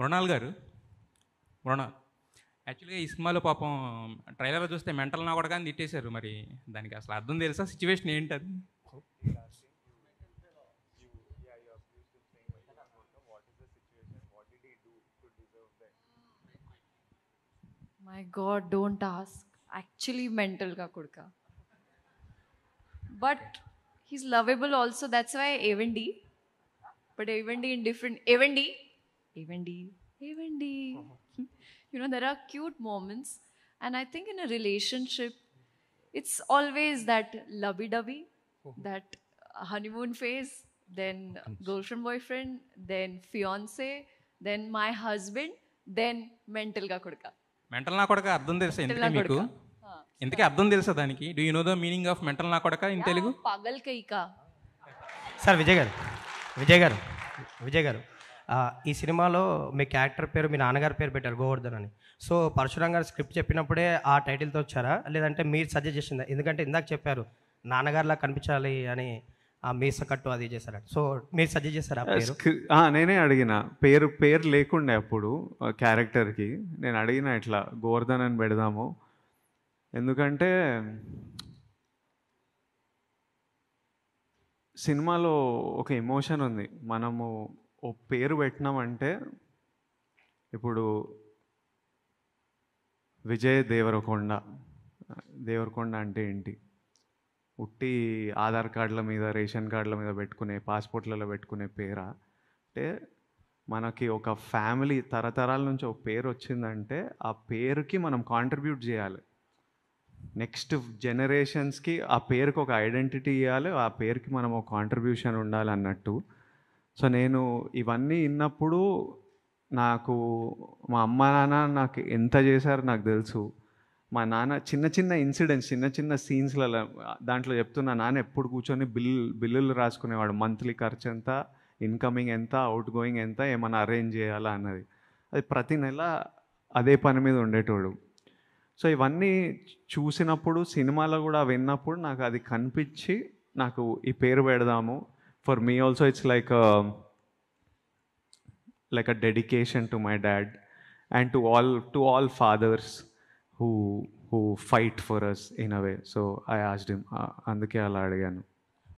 మృణాల్ గారు మృణాల్ యాక్చువల్గా ఈ సినిమాలో పాపం ట్రైలర్ చూస్తే మెంటల్ నా కూడా కానీ తిట్టేశారు మరి దానికి అసలు అర్థం తెలుసా సిచ్యువేషన్ ఏంటది my god don't ask actually మెంటల్గా కొడుక but he's lovable also that's why ఏవండి బట్ ఏవండి ఇన్ డిఫరెంట్ ఏవండి ఏవండి ఏవండి you know there are cute moments and I think in a relationship it's always that lovey dovey that honeymoon phase then girl friend boy friend then fiancee then my husband then మెంటల్గా కొడుక mental నా కొడక అర్థం తెలుసు ఎందుకంటే మీకు ఇంతకీ అర్థం తెలుసా దానికి do you know the meaning of mental నా కొడక ఇన్ తెలుగు పగల్కైక సార్ విజయ్ గారు విజయ్ గారు విజయ్ గారు ఈ సినిమాలో మీ క్యారెక్టర్ పేరు మీ నాన్నగారి పేరు పెట్టారు గోవర్ధన్ అని సో పరశురామ్ గారు స్క్రిప్ట్ చెప్పినప్పుడే ఆ టైటిల్తో వచ్చారా లేదంటే మీరు సజెస్ట్ చేసిందా ఎందుకంటే ఇందాక చెప్పారు నాన్నగారిలా కనిపించాలి అని ఆ మీస కట్టు అది చేశారు సో మీరు సజెస్ట్ చేశారా నేనే అడిగిన పేరు పేరు లేకుండే అప్పుడు క్యారెక్టర్కి నేను అడిగిన ఇట్లా గోవర్ధన్ అని పెడదాము ఎందుకంటే సినిమాలో ఒక ఎమోషన్ ఉంది మనము ఓ పేరు పెట్టినామంటే ఇప్పుడు విజయ్ దేవరకొండ దేవరకొండ అంటే ఏంటి ఉట్టి ఆధార్ కార్డుల మీద రేషన్ కార్డుల మీద పెట్టుకునే పాస్పోర్ట్లలో పెట్టుకునే పేరా అంటే మనకి ఒక ఫ్యామిలీ తరతరాల నుంచి ఒక పేరు వచ్చిందంటే ఆ పేరుకి మనం కాంట్రిబ్యూట్ చేయాలి నెక్స్ట్ జనరేషన్స్కి ఆ పేరుకి ఒక ఐడెంటిటీ ఇవ్వాలి ఆ పేరుకి మనం ఒక కాంట్రిబ్యూషన్ ఉండాలి అన్నట్టు సో నేను ఇవన్నీ విన్నప్పుడు నాకు మా అమ్మ నాన్న నాకు ఎంత చేశారో నాకు తెలుసు మా నాన్న చిన్న చిన్న ఇన్సిడెంట్స్ చిన్న చిన్న సీన్స్లలో దాంట్లో చెప్తున్నా నాన్న ఎప్పుడు కూర్చొని బిల్ బిల్లులు రాసుకునేవాడు మంత్లీ ఖర్చు ఎంత ఇన్కమింగ్ ఎంత అవుట్ గోయింగ్ ఎంత ఏమైనా అరేంజ్ చేయాలా అన్నది అది ప్రతి నెల అదే పని మీద ఉండేటోడు సో ఇవన్నీ చూసినప్పుడు సినిమాలో కూడా విన్నప్పుడు నాకు అది కనిపించి నాకు ఈ పేరు పెడదాము for me also it's like a like a dedication to my dad and to all to all fathers who who fight for us in a way so i asked him అందుకే అలా అడిగాను